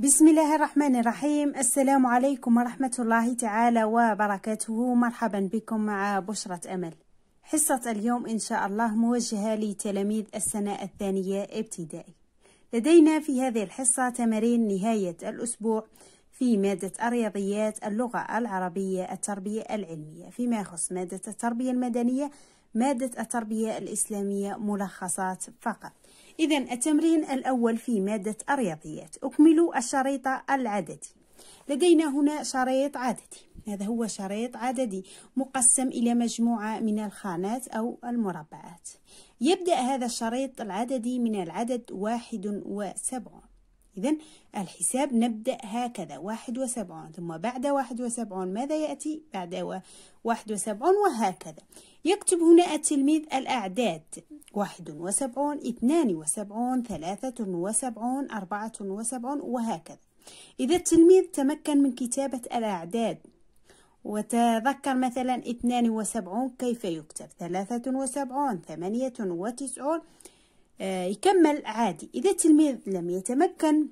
بسم الله الرحمن الرحيم السلام عليكم ورحمة الله تعالى وبركاته مرحبا بكم مع بشرة أمل حصة اليوم إن شاء الله موجهة لتلاميذ السنة الثانية ابتدائي لدينا في هذه الحصة تمارين نهاية الأسبوع في مادة الرياضيات اللغة العربية التربية العلمية فيما يخص مادة التربية المدنية مادة التربية الإسلامية ملخصات فقط إذا التمرين الأول في مادة الرياضيات أكملوا الشريط العددي لدينا هنا شريط عددي هذا هو شريط عددي مقسم إلى مجموعة من الخانات أو المربعات يبدأ هذا الشريط العددي من العدد واحد وسبعون إذا الحساب نبدأ هكذا واحد وسبعون ثم بعد واحد وسبعون ماذا يأتي بعد واحد وسبعون وهكذا يكتب هنا التلميذ الأعداد واحد وسبعون اثنان وسبعون ثلاثة وسبعون أربعة وسبعون وهكذا إذا التلميذ تمكن من كتابة الأعداد وتذكر مثلا اثنان وسبعون كيف يكتب ثلاثة وسبعون ثمانية وتسعون آه يكمل عادي إذا التلميذ لم يتمكن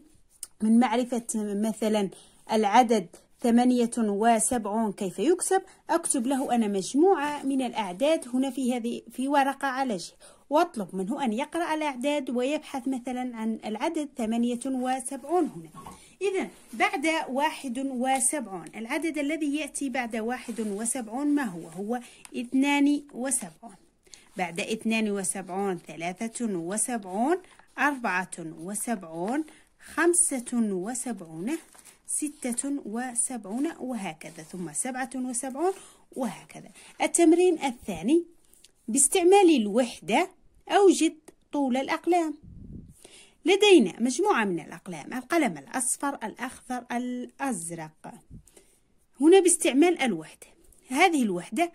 من معرفة مثلا العدد ثمانية وسبعون كيف يكسب أكتب له أنا مجموعة من الأعداد هنا في هذه في ورقة على جهة وأطلب منه أن يقرأ الأعداد ويبحث مثلا عن العدد ثمانية وسبعون هنا إذا بعد واحد وسبعون العدد الذي يأتي بعد واحد وسبعون ما هو؟ هو اثنان وسبعون بعد اثنان وسبعون ثلاثة وسبعون أربعة وسبعون خمسة وسبعون ستة وسبعون وهكذا ثم سبعة وسبعون وهكذا التمرين الثاني باستعمال الوحدة أوجد طول الأقلام لدينا مجموعة من الأقلام القلم الأصفر الأخضر الأزرق هنا باستعمال الوحدة هذه الوحدة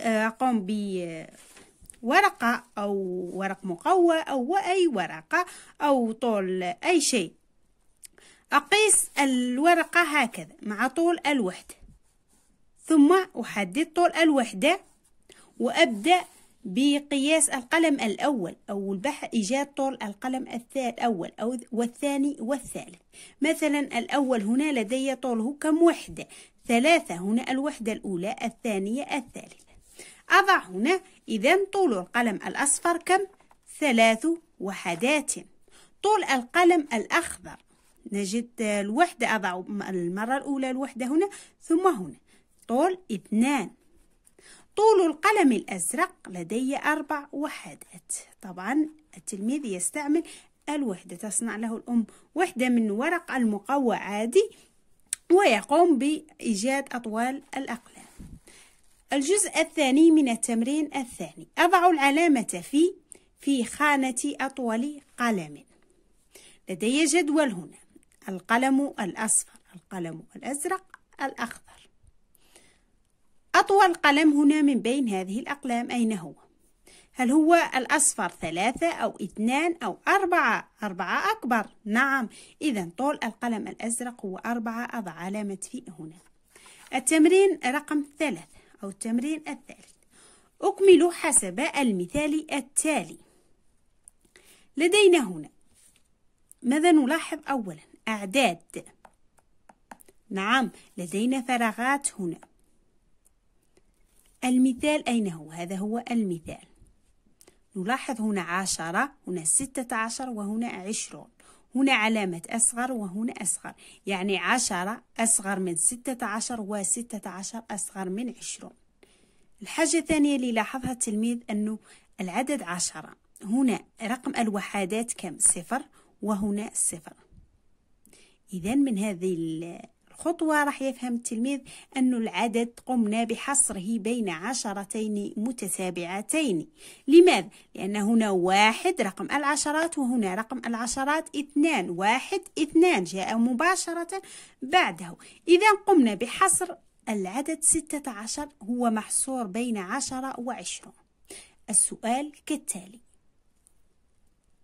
أقوم بورقة أو ورق مقوى أو أي ورقة أو طول أي شيء أقيس الورقة هكذا مع طول الوحدة ثم أحدد طول الوحدة وأبدأ بقياس القلم الأول أو البحث إيجاد طول القلم الأول أو والثاني والثالث مثلا الأول هنا لدي طوله كم وحدة ثلاثة هنا الوحدة الأولى الثانية الثالثة أضع هنا إذا طول القلم الأصفر كم ثلاث وحدات طول القلم الأخضر نجد الوحدة أضع المرة الأولى الوحدة هنا ثم هنا طول اثنان طول القلم الأزرق لدي أربع وحدات طبعا التلميذ يستعمل الوحدة تصنع له الأم وحدة من ورق المقوى عادي ويقوم بإيجاد أطوال الأقلام الجزء الثاني من التمرين الثاني أضع العلامة في في خانة أطول قلم لدي جدول هنا القلم الأصفر القلم الأزرق الأخضر أطول قلم هنا من بين هذه الأقلام أين هو؟ هل هو الأصفر ثلاثة أو اثنان أو أربعة أربعة أكبر نعم إذا طول القلم الأزرق هو أربعة أضع علامة في هنا التمرين رقم ثلاثة أو التمرين الثالث أكمل حسب المثال التالي لدينا هنا ماذا نلاحظ أولا أعداد نعم لدينا فراغات هنا المثال أين هو؟ هذا هو المثال نلاحظ هنا عشرة هنا ستة عشر وهنا عشرون هنا علامة أصغر وهنا أصغر يعني عشرة أصغر من ستة عشر وستة عشر أصغر من عشرون الحاجة الثانية اللي لاحظها التلميذ أنه العدد عشرة هنا رقم الوحدات كم صفر وهنا صفر إذا من هذه الخطوة راح يفهم التلميذ أن العدد قمنا بحصره بين عشرتين متتابعتين لماذا؟ لأن هنا واحد رقم العشرات وهنا رقم العشرات اثنان واحد اثنان جاء مباشرة بعده إذا قمنا بحصر العدد ستة عشر هو محصور بين عشرة وعشرون السؤال كالتالي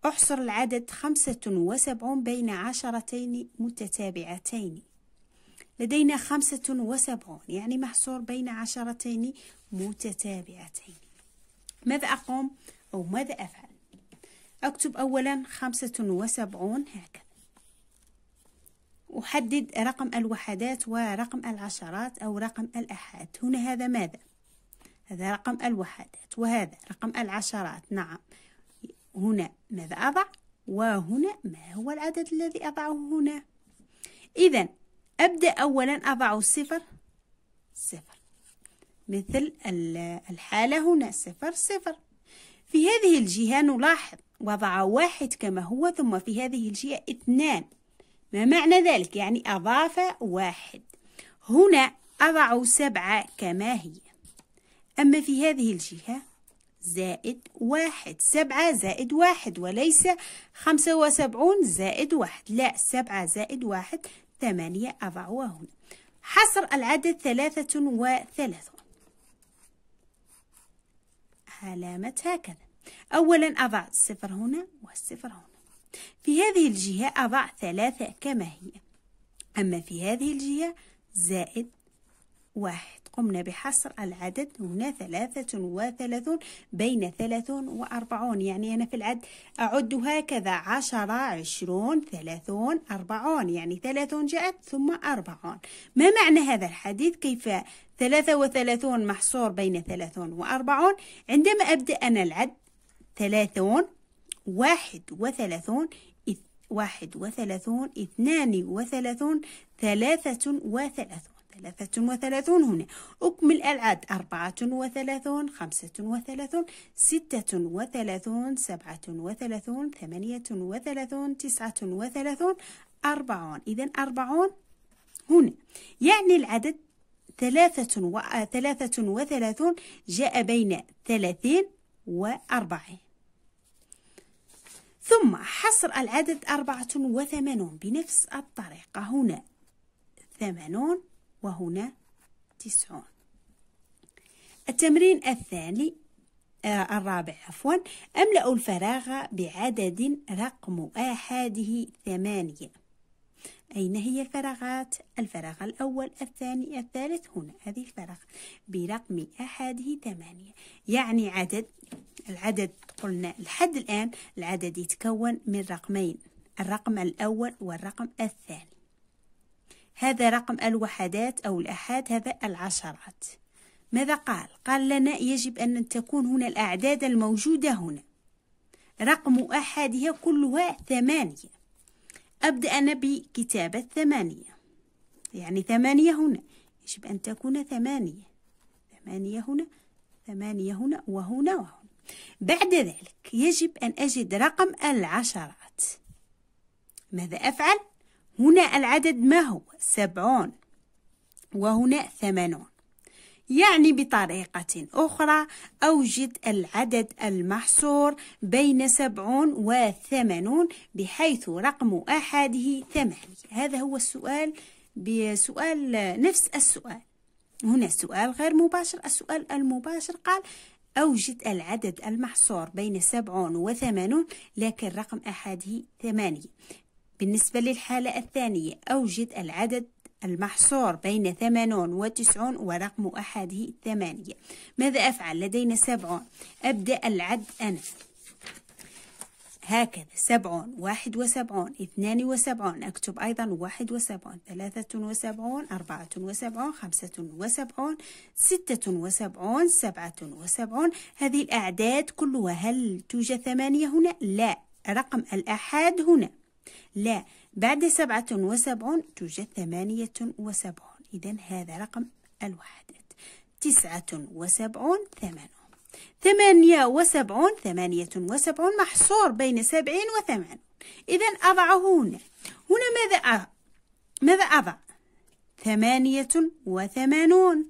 احصر العدد خمسة وسبعون بين عشرتين متتابعتين لدينا خمسة وسبعون يعني محصور بين عشرتين متتابعتين ماذا أقوم أو ماذا أفعل أكتب أولا خمسة وسبعون هكذا أحدد رقم الوحدات ورقم العشرات أو رقم الأحاد هنا هذا ماذا؟ هذا رقم الوحدات وهذا رقم العشرات نعم هنا ماذا أضع وهنا ما هو العدد الذي أضعه هنا إذا أبدأ أولا أضع صفر صفر مثل الحالة هنا صفر صفر في هذه الجهة نلاحظ وضع واحد كما هو ثم في هذه الجهة اثنان ما معنى ذلك؟ يعني أضاف واحد هنا أضع سبعة كما هي أما في هذه الجهة زائد واحد سبعة زائد واحد وليس خمسة وسبعون زائد واحد لا سبعة زائد واحد ثمانية أضعها هنا حصر العدد ثلاثة وثلاثون علامة هكذا أولا أضع صفر هنا والصفر هنا في هذه الجهة أضع ثلاثة كما هي أما في هذه الجهة زائد واحد قمنا بحصر العدد هنا ثلاثة وثلاثون بين ثلاثون وأربعون يعني أنا في العد أعد هكذا عشرة عشرون ثلاثون أربعون يعني ثلاثون جاءت ثم أربعون ما معنى هذا الحديث كيف ثلاثة وثلاثون محصور بين ثلاثون وأربعون عندما أبدأ أنا العد ثلاثون واحد وثلاثون واحد وثلاثون اثنان وثلاثون ثلاثة وثلاثون ثلاثة وثلاثون هنا أكمل العد أربعة وثلاثون خمسة وثلاثون ستة وثلاثون سبعة وثلاثون ثمانية وثلاثون تسعة وثلاثون أربعون إذا أربعون هنا يعني العدد ثلاثة, و... ثلاثة وثلاثون جاء بين ثلاثين وأربعين ثم حصر العدد أربعة وثمانون بنفس الطريقة هنا ثمانون وهنا تسعون التمرين الثاني آه الرابع عفوا أملأ الفراغ بعدد رقم أحاده ثمانية أين هي الفراغات؟ الفراغ الأول الثاني الثالث هنا هذه الفراغ برقم أحاده ثمانية يعني عدد العدد قلنا لحد الآن العدد يتكون من رقمين الرقم الأول والرقم الثاني هذا رقم الوحدات أو الأحاد هذا العشرات ماذا قال؟ قال لنا يجب أن تكون هنا الأعداد الموجودة هنا رقم أحدها كلها ثمانية أبدأ أنا بكتابة ثمانية يعني ثمانية هنا يجب أن تكون ثمانية ثمانية هنا ثمانية هنا وهنا وهنا بعد ذلك يجب أن أجد رقم العشرات ماذا أفعل؟ هنا العدد ما هو سبعون وهنا ثمانون يعني بطريقة أخرى أوجد العدد المحصور بين سبعون وثمانون بحيث رقم أحده ثمانية هذا هو السؤال بسؤال نفس السؤال هنا سؤال غير مباشر السؤال المباشر قال أوجد العدد المحصور بين سبعون وثمانون لكن رقم أحده ثمانية بالنسبة للحالة الثانية أوجد العدد المحصور بين ثمانون وتسعون ورقم أحده ثمانية ماذا أفعل؟ لدينا سبعون أبدأ العد أنا هكذا سبعون واحد وسبعون اثنان وسبعون أكتب أيضا واحد وسبعون ثلاثة وسبعون أربعة وسبعون خمسة وسبعون ستة وسبعون سبعة وسبعون هذه الأعداد كلها هل توجد ثمانية هنا؟ لا رقم الأحد هنا لا بعد سبعة وسبعون توجد ثمانية وسبعون إذا هذا رقم الوحدات تسعة وسبعون ثمانون ثمانية وسبعون ثمانية وسبعون محصور بين سبعين وثمانون إذا أضعه هنا هنا ماذا أضع ماذا أضع ثمانية وثمانون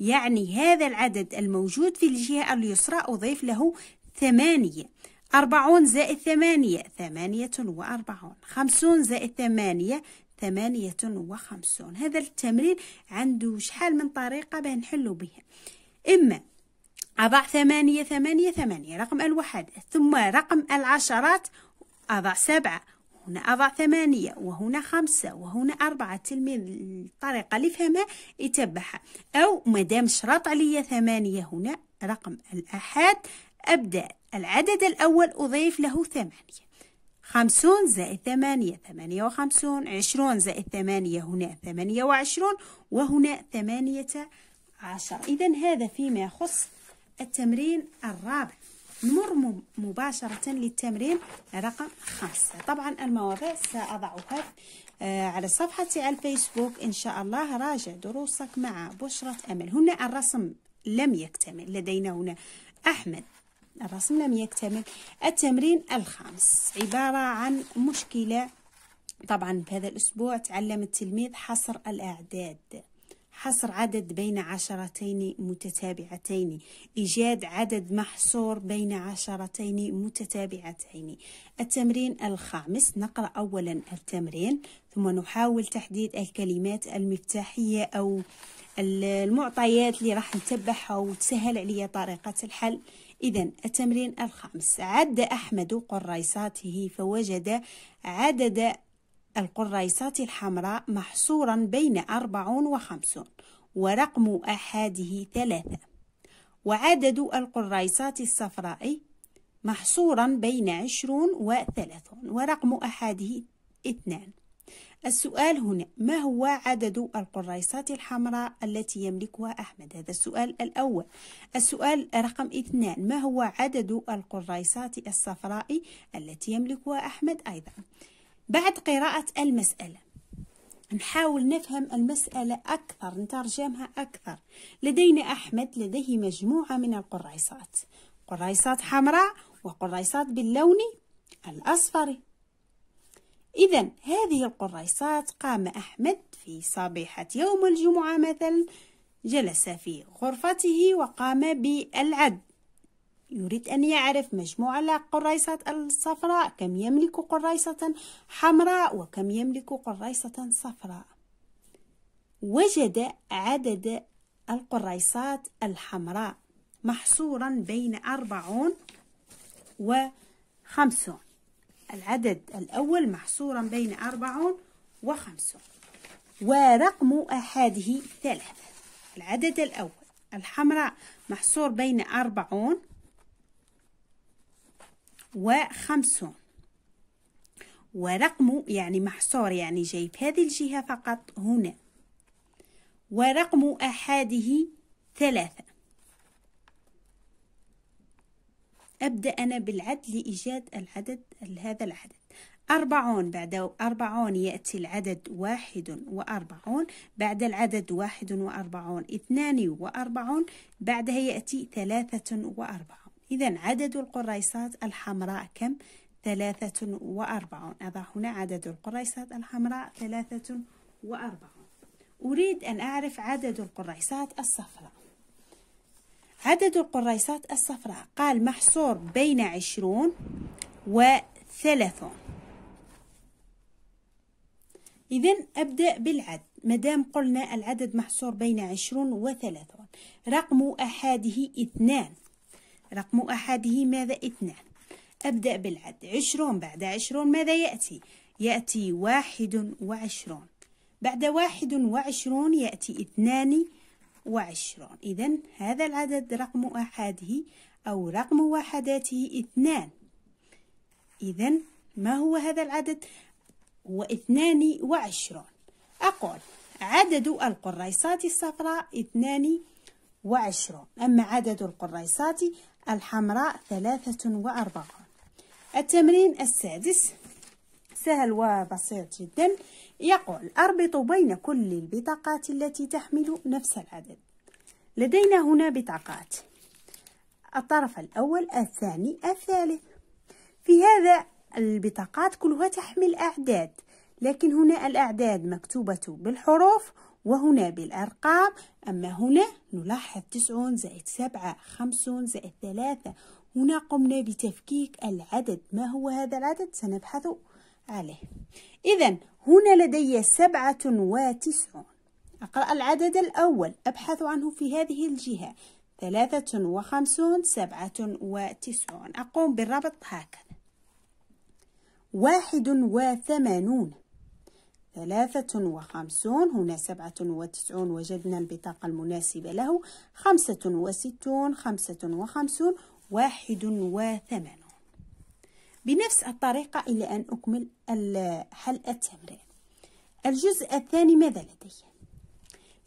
يعني هذا العدد الموجود في الجهة اليسرى أضيف له ثمانية أربعون زائد ثمانية ثمانية وأربعون خمسون زائد ثمانية ثمانية وخمسون هذا التمرين عنده شحال من طريقة باه نحلو بها إما أضع ثمانية ثمانية ثمانية رقم الواحد ثم رقم العشرات أضع سبعة هنا أضع ثمانية وهنا خمسة وهنا أربعة تلميذ الطريقة اللي فهمها يتبعها أو مادام شرط عليا ثمانية هنا رقم الأحد أبدأ العدد الأول أضيف له ثمانية خمسون زائد ثمانية ثمانية وخمسون عشرون زائد ثمانية هنا ثمانية وعشرون وهنا ثمانية عشر إذا هذا فيما يخص التمرين الرابع نمر مباشرة للتمرين رقم خمسة طبعا المواضيع سأضعها آه، على صفحتي على الفيسبوك إن شاء الله راجع دروسك مع بشرة أمل هنا الرسم لم يكتمل لدينا هنا أحمد الرسم لم يكتمل التمرين الخامس عبارة عن مشكلة طبعا في هذا الأسبوع تعلم التلميذ حصر الأعداد حصر عدد بين عشرتين متتابعتين إيجاد عدد محصور بين عشرتين متتابعتين التمرين الخامس نقرأ أولا التمرين ثم نحاول تحديد الكلمات المفتاحية أو المعطيات اللي راح نتبعها وتسهل عليا طريقة الحل إذا التمرين الخامس عد أحمد قريصاته فوجد عدد القريصات الحمراء محصورا بين أربعون وخمسون ورقم أحاده ثلاثة وعدد القريصات الصفراء محصورا بين عشرون وثلاثون ورقم أحاده اثنان السؤال هنا ما هو عدد القريصات الحمراء التي يملكها أحمد هذا السؤال الأول السؤال رقم اثنان ما هو عدد القريصات الصفراء التي يملكها أحمد أيضا بعد قراءة المسألة نحاول نفهم المسألة أكثر نترجمها أكثر لدينا أحمد لديه مجموعة من القريصات قريصات حمراء وقريصات باللون الأصفر إذا هذه القريصات قام أحمد في صبيحة يوم الجمعة مثلا جلس في غرفته وقام بالعد يريد أن يعرف مجموع القريصات الصفراء كم يملك قريصة حمراء وكم يملك قريصة صفراء وجد عدد القريصات الحمراء محصورا بين أربعون وخمسون العدد الأول محصورا بين أربع وخمسة ورقم أحاده ثلاثة العدد الأول الحمراء محصور بين أربعون وخمسون ورقم يعني محصور يعني جايب هذه الجهة فقط هنا ورقم أحاده ثلاثة أبدأ أنا بالعد لإيجاد العدد هذا العدد أربعون بعد أربعون يأتي العدد واحد وأربعون بعد العدد واحد وأربعون اثنان وأربعون بعدها يأتي ثلاثة وأربعون إذا عدد القريصات الحمراء كم؟ ثلاثة وأربعون أضع هنا عدد القريصات الحمراء ثلاثة وأربعون أريد أن أعرف عدد القريصات الصفراء عدد القريصات الصفراء قال محصور بين عشرون وثلاثون إذا أبدأ بالعد مدام قلنا العدد محصور بين عشرون وثلاثون رقم أحاده اثنان رقم أحاده ماذا اثنان أبدأ بالعد عشرون بعد عشرون ماذا يأتي يأتي واحد وعشرون بعد واحد وعشرون يأتي اثنان وعشرون إذا هذا العدد رقم أحاده أو رقم وحداته اثنان إذا ما هو هذا العدد؟ هو اثنان وعشرون أقول عدد القريصات الصفراء اثنان وعشرون أما عدد القريصات الحمراء ثلاثة وأربعون التمرين السادس سهل وبسيط جدا يقول أربط بين كل البطاقات التي تحمل نفس العدد لدينا هنا بطاقات الطرف الأول الثاني الثالث في هذا البطاقات كلها تحمل أعداد لكن هنا الأعداد مكتوبة بالحروف وهنا بالأرقام أما هنا نلاحظ تسعون زائد سبعة خمسون زائد ثلاثة هنا قمنا بتفكيك العدد ما هو هذا العدد سنبحث عليه إذا هنا لدي سبعة وتسعون أقرأ العدد الأول أبحث عنه في هذه الجهة ثلاثة وخمسون سبعة وتسعون أقوم بالربط هكذا واحد وثمانون ثلاثة وخمسون هنا سبعة وتسعون وجدنا البطاقة المناسبة له خمسة وستون خمسة وخمسون واحد وثمانون بنفس الطريقة إلى أن أكمل حل التمرين الجزء الثاني ماذا لدي؟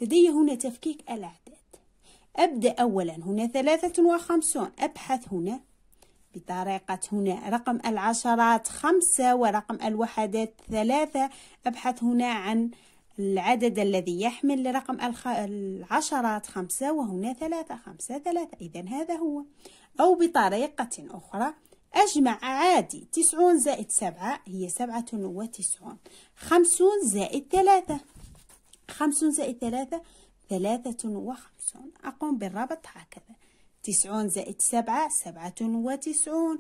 لدي هنا تفكيك الأعداد أبدأ أولا هنا ثلاثة وخمسون أبحث هنا بطريقة هنا رقم العشرات خمسة ورقم الوحدات ثلاثة أبحث هنا عن العدد الذي يحمل رقم الخ... العشرات خمسة وهنا ثلاثة خمسة ثلاثة إذا هذا هو أو بطريقة أخرى أجمع عادي تسعون زائد سبعة هي سبعة وتسعون خمسون زائد ثلاثة خمسون زائد ثلاثة ثلاثة وخمسون أقوم بالربط هكذا تسعون زائد سبعة سبعة وتسعون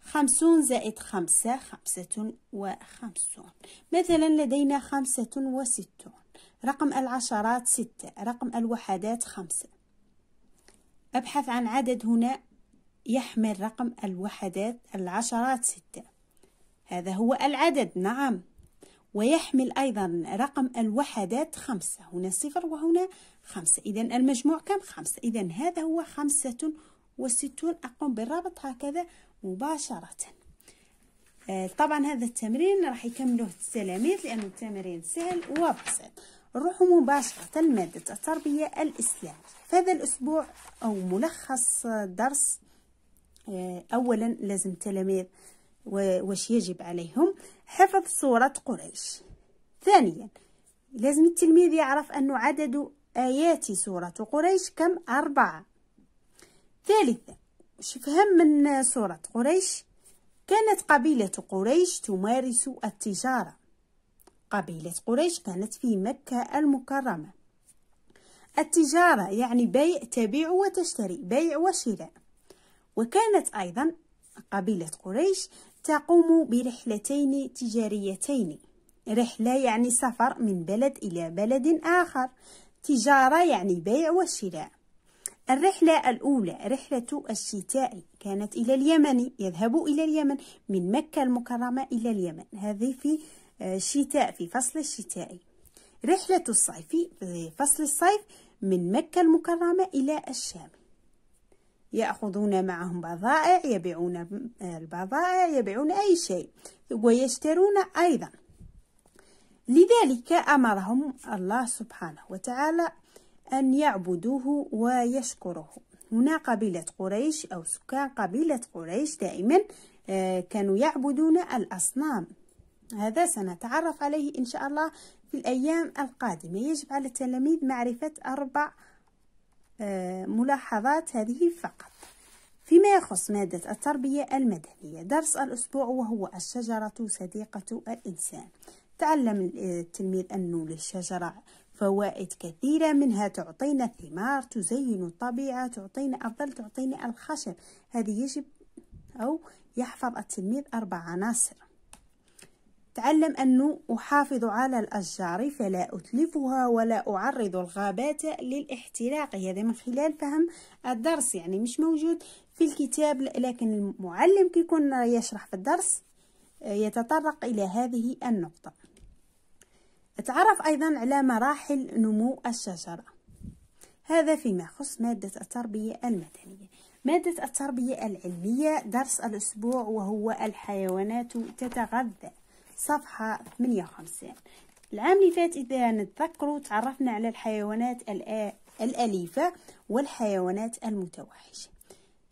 خمسون زائد خمسة خمسة وخمسون مثلا لدينا خمسة وستون رقم العشرات ستة رقم الوحدات خمسة أبحث عن عدد هنا يحمل رقم الوحدات العشرات ستة هذا هو العدد نعم ويحمل أيضا رقم الوحدات خمسة هنا صفر وهنا خمسة إذا المجموع كم خمسة إذا هذا هو خمسة وستون أقوم بالربط هكذا مباشرة آه، طبعا هذا التمرين راح يكملوه التلاميذ لأنه التمرين سهل وبسيط نروح مباشرة لمادة التربية الإسلامية فهذا الأسبوع أو ملخص درس آه، أولا لازم التلاميذ واش يجب عليهم حفظ سورة قريش ثانيا لازم التلميذ يعرف أن عدد آيات سورة قريش كم أربعة ثالثا شفهم فهم من سورة قريش كانت قبيلة قريش تمارس التجارة قبيلة قريش كانت في مكة المكرمة التجارة يعني بيع تبيع وتشتري بيع وشراء وكانت أيضا قبيلة قريش تقوم برحلتين تجاريتين رحلة يعني سفر من بلد إلى بلد آخر تجارة يعني بيع وشراء الرحلة الأولى رحلة الشتاء كانت إلى اليمن يذهب إلى اليمن من مكة المكرمة إلى اليمن هذه في الشتاء آه، في فصل الشتاء رحلة الصيف في فصل الصيف من مكة المكرمة إلى الشام يأخذون معهم بضائع يبيعون آه، البضائع يبيعون أي شيء ويشترون أيضا لذلك أمرهم الله سبحانه وتعالى أن يعبدوه ويشكره هنا قبيلة قريش أو سكان قبيلة قريش دائما آه، كانوا يعبدون الأصنام هذا سنتعرف عليه إن شاء الله في الأيام القادمة يجب على التلاميذ معرفة أربع آه، ملاحظات هذه فقط فيما يخص مادة التربية المدنية درس الأسبوع وهو الشجرة صديقة الإنسان تعلم التلميذ أنه للشجرة فوائد كثيرة منها تعطينا الثمار تزين الطبيعة تعطينا أفضل تعطينا الخشب هذه يجب أو يحفظ التلميذ أربع عناصر تعلم أن أحافظ على الأشجار فلا أتلفها ولا أعرض الغابات للاحتراق هذا من خلال فهم الدرس يعني مش موجود في الكتاب لكن المعلم كيكون يشرح في الدرس آه، يتطرق إلى هذه النقطة أتعرف أيضا على مراحل نمو الشجرة هذا فيما يخص مادة التربية المدنية مادة التربية العلمية درس الأسبوع وهو الحيوانات تتغذى صفحة 58 العام اللي فات إذا نتذكروا تعرفنا على الحيوانات الأليفة والحيوانات المتوحشة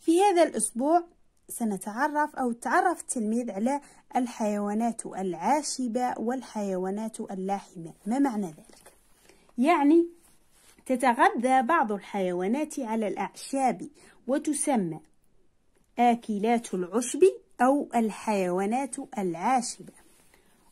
في هذا الأسبوع سنتعرف أو تعرف التلميذ على الحيوانات العاشبة والحيوانات اللاحمة ما معنى ذلك؟ يعني تتغذى بعض الحيوانات على الأعشاب وتسمى آكلات العشب أو الحيوانات العاشبة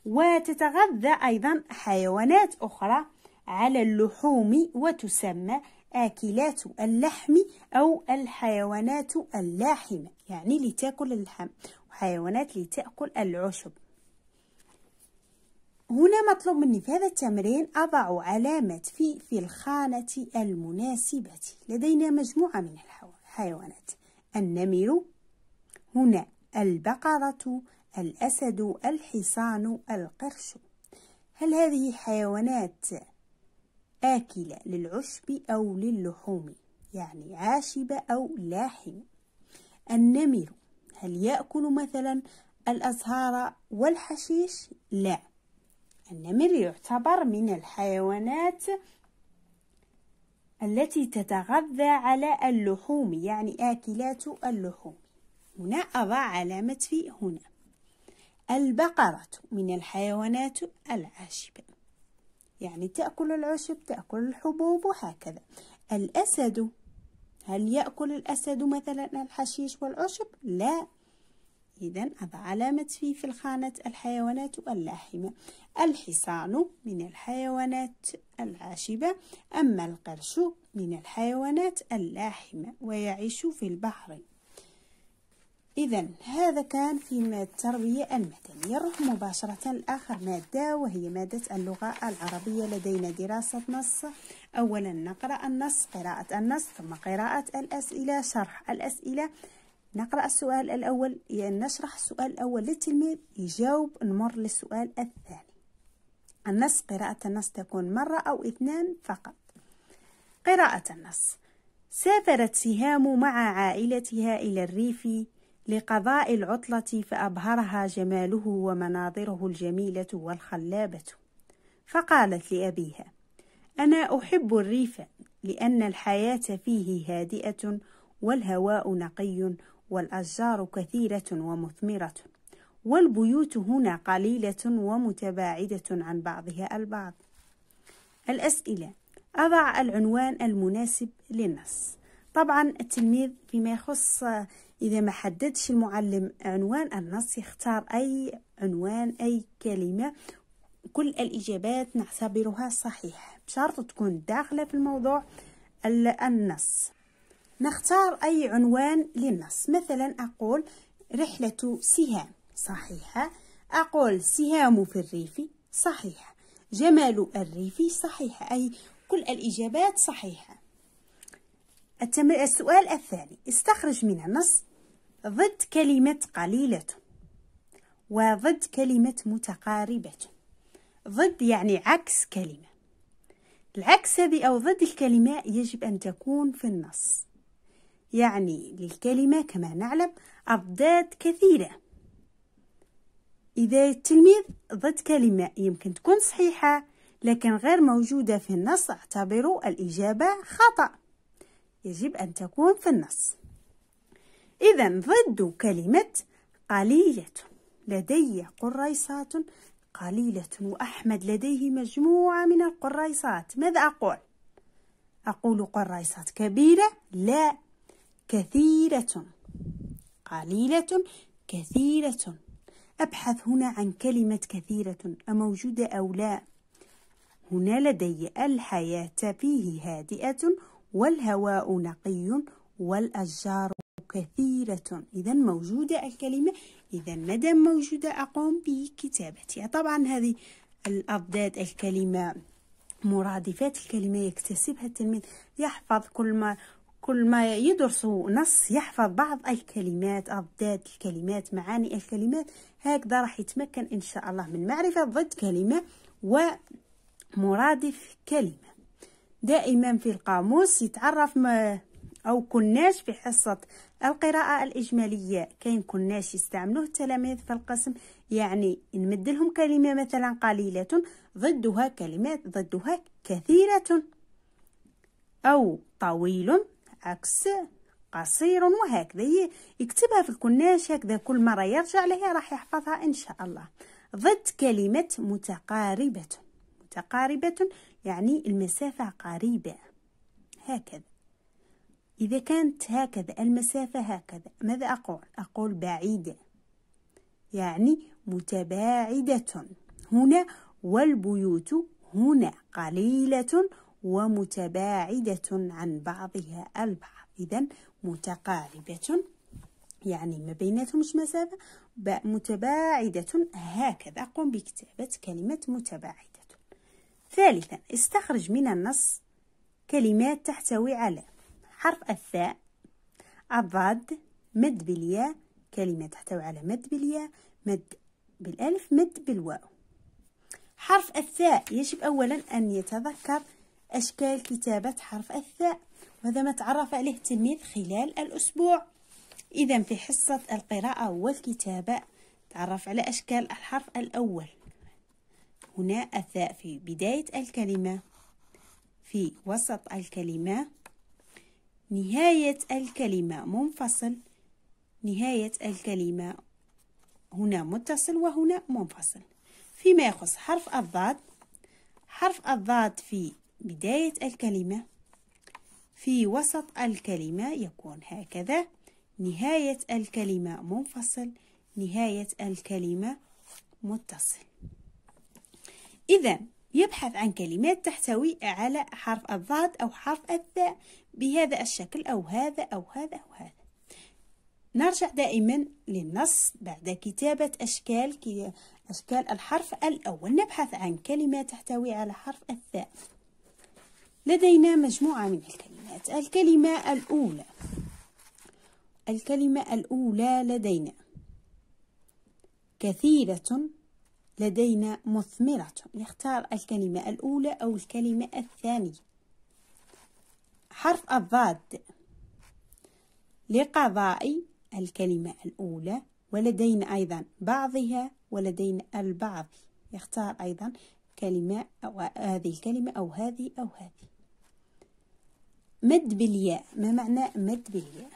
وتتغذى أيضا حيوانات أخرى على اللحوم وتسمى آكلات اللحم أو الحيوانات اللاحمة يعني لتأكل اللحم وحيوانات لتأكل العشب هنا مطلوب مني في هذا التمرين أضع علامة في في الخانة المناسبة لدينا مجموعة من الحيوانات النمر هنا البقرة الأسد الحصان القرش هل هذه حيوانات آكلة للعشب أو للحوم يعني عاشبة أو لاحم النمر هل يأكل مثلا الأزهار والحشيش لا النمر يعتبر من الحيوانات التي تتغذى على اللحوم يعني آكلات اللحوم هنا أضع علامة في هنا البقرة من الحيوانات العاشبة يعني تأكل العشب تأكل الحبوب وهكذا الأسد هل يأكل الأسد مثلا الحشيش والعشب؟ لا إذا علامة في في الخانة الحيوانات اللاحمة الحصان من الحيوانات العاشبة أما القرش من الحيوانات اللاحمة ويعيش في البحر إذا هذا كان في مادة التربية المدنية نروح مباشرة لآخر مادة وهي مادة اللغة العربية لدينا دراسة نص أولا نقرأ النص قراءة النص ثم قراءة الأسئلة شرح الأسئلة نقرأ السؤال الأول يعني نشرح السؤال الأول للتلميذ يجاوب نمر للسؤال الثاني النص قراءة النص تكون مرة أو اثنان فقط قراءة النص سافرت سهام مع عائلتها إلى الريف لقضاء العطلة فأبهرها جماله ومناظره الجميلة والخلابة فقالت لأبيها أنا أحب الريف لأن الحياة فيه هادئة والهواء نقي والأشجار كثيرة ومثمرة والبيوت هنا قليلة ومتباعدة عن بعضها البعض الأسئلة أضع العنوان المناسب للنص طبعا التلميذ فيما يخص إذا ما حددش المعلم عنوان النص يختار أي عنوان أي كلمة كل الإجابات نعتبرها صحيحة بشرط تكون داخلة في الموضوع النص نختار أي عنوان للنص مثلا أقول رحلة سهام صحيحة أقول سهام في الريف صحيح جمال الريف صحيح أي كل الإجابات صحيحة السؤال الثاني استخرج من النص ضد كلمة قليلة وضد كلمة متقاربة ضد يعني عكس كلمة العكس هذه أو ضد الكلمة يجب أن تكون في النص يعني للكلمة كما نعلم أضداد كثيرة إذا التلميذ ضد كلمة يمكن تكون صحيحة لكن غير موجودة في النص اعتبروا الإجابة خطأ يجب أن تكون في النص إذا ضد كلمة قليلة لدي قريصات قليلة وأحمد لديه مجموعة من القريصات ماذا أقول؟ أقول قريصات كبيرة لا كثيرة قليلة كثيرة أبحث هنا عن كلمة كثيرة أموجودة أو لا هنا لدي الحياة فيه هادئة والهواء نقي والأشجار كثيرة إذا موجودة الكلمة إذا مدام موجودة أقوم بكتابتها طبعا هذه الأضداد الكلمة مرادفات الكلمة يكتسبها التلميذ يحفظ كل ما كل ما يدرس نص يحفظ بعض الكلمات أضداد الكلمات معاني الكلمات هكذا راح يتمكن إن شاء الله من معرفة ضد كلمة ومرادف كلمة دائما في القاموس يتعرف ما أو كناش في حصة القراءة الإجمالية كاين كناش يستعملوه التلاميذ في القسم يعني نمدلهم كلمة مثلا قليلة ضدها كلمات ضدها كثيرة أو طويل عكس قصير وهكذا يكتبها في الكناش هكذا كل مرة يرجع لها راح يحفظها إن شاء الله ضد كلمة متقاربة متقاربة يعني المسافة قريبة هكذا إذا كانت هكذا المسافة هكذا ماذا أقول؟ أقول بعيدة يعني متباعدة هنا والبيوت هنا قليلة ومتباعدة عن بعضها البعض إذا متقاربة يعني ما بيناتهمش مسافة متباعدة هكذا قم بكتابة كلمة متباعدة ثالثا استخرج من النص كلمات تحتوي على حرف الثاء الضاد مد بالياء كلمة تحتوي على مد بالياء مد بالألف مد بالواو حرف الثاء يجب أولا أن يتذكر أشكال كتابة حرف الثاء وهذا ما تعرف عليه التلميذ خلال الأسبوع إذا في حصة القراءة والكتابة تعرف على أشكال الحرف الأول هنا الثاء في بداية الكلمة في وسط الكلمة نهاية الكلمة منفصل نهاية الكلمة هنا متصل وهنا منفصل فيما يخص حرف الضاد حرف الضاد في بداية الكلمة في وسط الكلمة يكون هكذا نهاية الكلمة منفصل نهاية الكلمة متصل إذا يبحث عن كلمات تحتوي على حرف الضاد أو حرف الثاء بهذا الشكل أو هذا أو هذا أو هذا نرجع دائما للنص بعد كتابة أشكال كي أشكال الحرف الأول نبحث عن كلمة تحتوي على حرف الثاء لدينا مجموعة من الكلمات الكلمة الأولى الكلمة الأولى لدينا كثيرة لدينا مثمرة نختار الكلمة الأولى أو الكلمة الثانية حرف الضاد لقضاء الكلمة الأولى ولدينا أيضا بعضها ولدينا البعض يختار أيضا كلمة أو هذه الكلمة أو هذه أو هذه مد بالياء ما معنى مد بالياء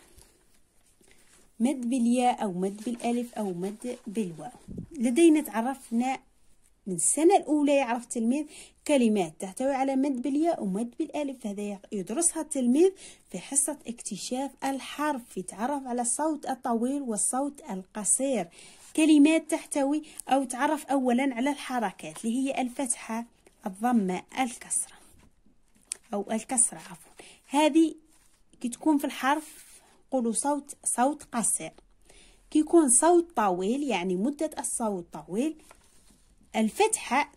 مد بالياء أو مد بالألف أو مد بالواو لدينا تعرفنا من السنة الأولى يعرف التلميذ كلمات تحتوي على مد بالياء ومد بالألف هذا يدرسها التلميذ في حصة اكتشاف الحرف يتعرف على الصوت الطويل والصوت القصير كلمات تحتوي أو تعرف أولا على الحركات اللي هي الفتحة الضمة الكسرة أو الكسرة عفوا هذه كي تكون في الحرف قولوا صوت صوت قصير كي يكون صوت طويل يعني مدة الصوت طويل الفتحة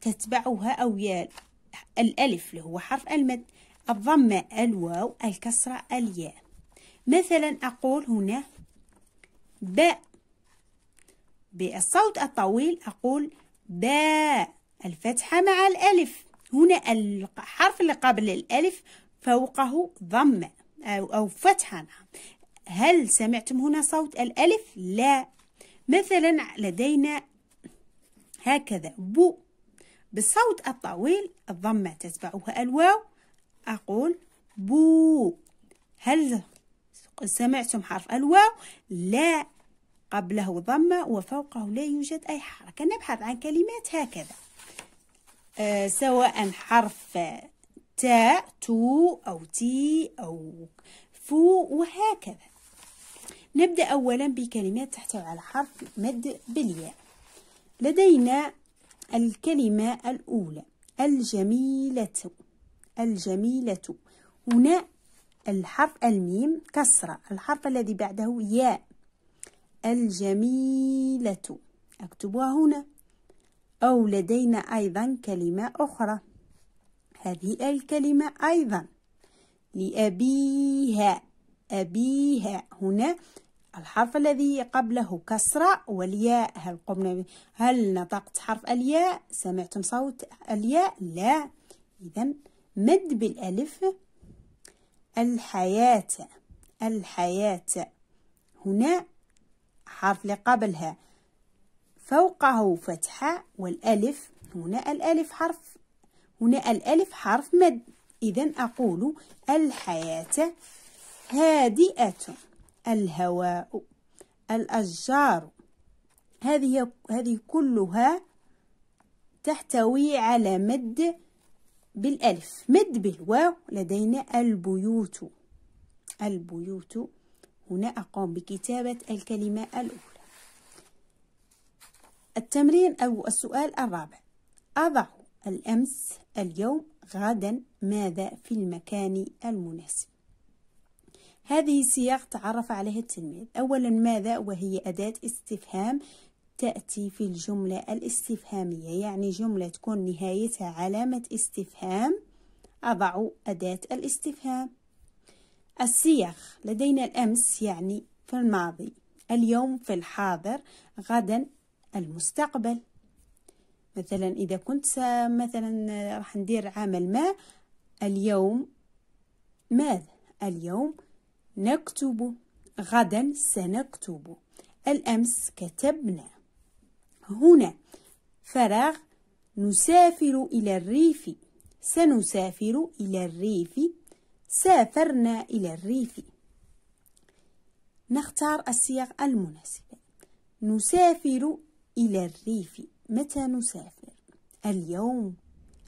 تتبعها أويال الألف اللي هو حرف المد الضمة الواو الكسرة الياء مثلا أقول هنا باء بالصوت الطويل أقول باء الفتحة مع الألف هنا الحرف اللي قبل الألف فوقه ضمة أو, أو فتحة هل سمعتم هنا صوت الألف؟ لا مثلا لدينا هكذا بو بالصوت الطويل الضمة تتبعها الواو أقول بو هل سمعتم حرف الواو لا قبله ضمة وفوقه لا يوجد أي حركة نبحث عن كلمات هكذا أه سواء حرف تاء تو أو تي أو فو وهكذا نبدأ أولا بكلمات تحتوي على حرف مد بالياء لدينا الكلمة الأولى الجميلة الجميلة هنا الحرف الميم كسرة الحرف الذي بعده ياء الجميلة أكتبها هنا أو لدينا أيضا كلمة أخرى هذه الكلمة أيضا لأبيها أبيها هنا الحرف الذي قبله كسرة والياء هل قمنا هل نطقت حرف الياء سمعتم صوت الياء لا إذا مد بالألف الحياة الحياة هنا حرف قبلها فوقه فتحة والألف هنا الألف حرف هنا الألف حرف مد إذا أقول الحياة هادئة الهواء الأشجار هذه هذه كلها تحتوي على مد بالألف مد بالواو لدينا البيوت البيوت هنا أقوم بكتابة الكلمة الأولى التمرين أو السؤال الرابع أضع الأمس اليوم غدا ماذا في المكان المناسب هذه السياق تعرف عليها التلميذ أولا ماذا وهي أداة استفهام تأتي في الجملة الاستفهامية يعني جملة تكون نهايتها علامة استفهام أضع أداة الاستفهام السياق لدينا الأمس يعني في الماضي اليوم في الحاضر غدا المستقبل مثلا إذا كنت مثلا راح ندير عمل ما اليوم ماذا اليوم نكتب غدا سنكتب الأمس كتبنا هنا فراغ نسافر إلى الريف سنسافر إلى الريف سافرنا إلى الريف نختار الصيغ المناسبة نسافر إلى الريف متى نسافر اليوم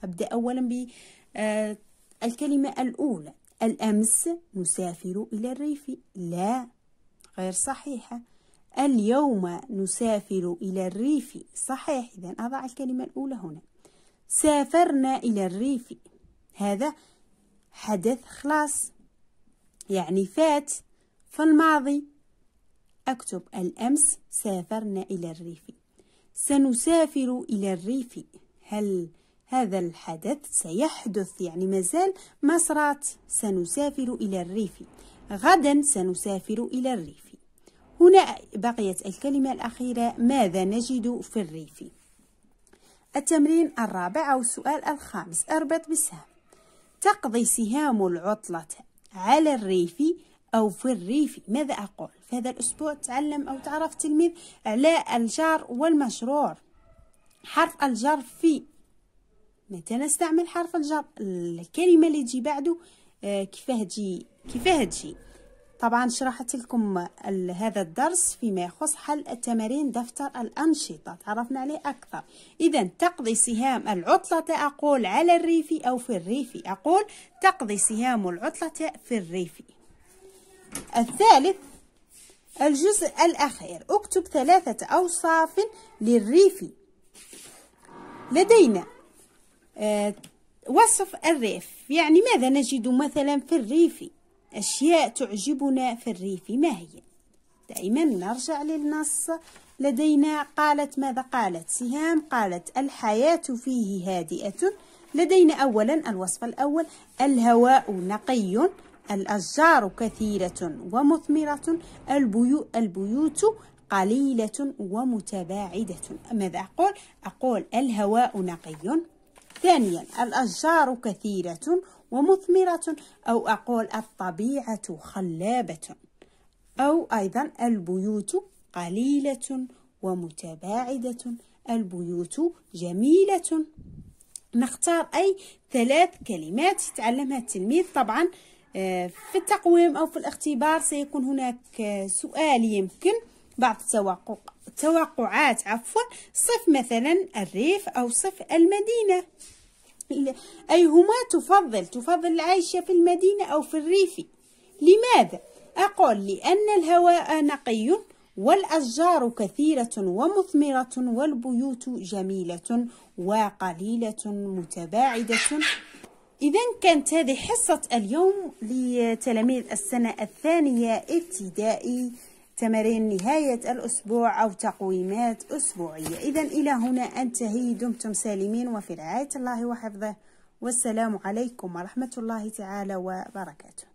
أبدأ أولا بالكلمة آه، الأولى الأمس نسافر إلى الريف لا غير صحيحة اليوم نسافر إلى الريف صحيح إذا أضع الكلمة الأولى هنا سافرنا إلى الريف هذا حدث خلاص يعني فات في الماضي أكتب الأمس سافرنا إلى الريف سنسافر إلى الريف هل هذا الحدث سيحدث يعني مازال ما صرات سنسافر إلى الريف غدا سنسافر إلى الريف هنا بقيت الكلمة الأخيرة ماذا نجد في الريف التمرين الرابع أو السؤال الخامس أربط بالسهم تقضي سهام العطلة على الريف أو في الريف ماذا أقول في هذا الأسبوع تعلم أو تعرف تلميذ على الجار والمشروع حرف الجر في مثلا نستعمل حرف الجر الكلمه اللي تجي بعده آه، كيفاه تجي كيفاه تجي طبعا شرحت لكم هذا الدرس فيما يخص حل التمارين دفتر الأنشطة تعرفنا عليه أكثر إذا تقضي سهام العطلة أقول على الريف أو في الريف أقول تقضي سهام العطلة في الريف الثالث الجزء الأخير اكتب ثلاثة أوصاف للريف لدينا آه، وصف الريف يعني ماذا نجد مثلا في الريف أشياء تعجبنا في الريف ما هي دائما نرجع للنص لدينا قالت ماذا قالت سهام قالت الحياة فيه هادئة لدينا أولا الوصف الأول الهواء نقي الأشجار كثيرة ومثمرة البيو البيوت قليلة ومتباعدة ماذا أقول؟ أقول الهواء نقي ثانيا الأشجار كثيرة ومثمرة أو أقول الطبيعة خلابة أو أيضا البيوت قليلة ومتباعدة البيوت جميلة نختار أي ثلاث كلمات يتعلمها التلميذ طبعا آه، في التقويم أو في الاختبار سيكون هناك آه، سؤال يمكن بعض التوقف توقعات عفوا صف مثلا الريف أو صف المدينة أيهما تفضل تفضل العيش في المدينة أو في الريف لماذا أقول لأن الهواء نقي والأشجار كثيرة ومثمرة والبيوت جميلة وقليلة متباعدة إذا كانت هذه حصة اليوم لتلاميذ السنة الثانية ابتدائي تمارين نهاية الأسبوع أو تقويمات أسبوعية إذا إلى هنا أنتهي دمتم سالمين وفي رعاية الله وحفظه والسلام عليكم ورحمة الله تعالى وبركاته